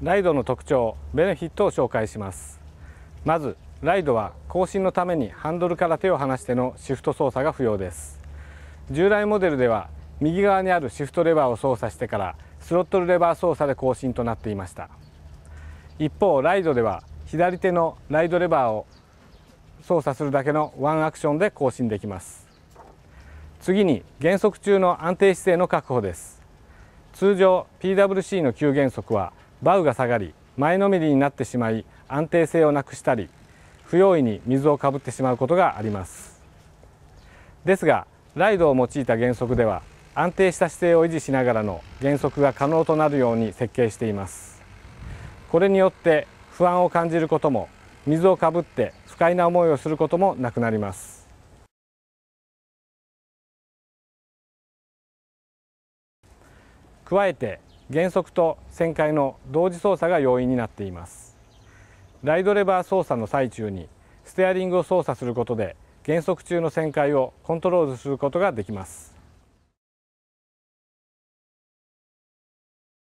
ライドの特徴ベネフィットを紹介しますまずライドは更新のためにハンドルから手を離してのシフト操作が不要です従来モデルでは右側にあるシフトレバーを操作してからスロットルレバー操作で更新となっていました一方ライドでは左手のライドレバーを操作するだけのワンアクションで更新できます次に減速中の安定姿勢の確保です通常 PWC の急減速はバウが下がり前のめりになってしまい安定性をなくしたり不用意に水をかぶってしまうことがありますですがライドを用いた減速では安定した姿勢を維持しながらの減速が可能となるように設計していますこれによって不安を感じることも水をかぶって不快な思いをすることもなくなります加えて減速と旋回の同時操作が要因になっていますライドレバー操作の最中にステアリングを操作することで減速中の旋回をコントロールすることができます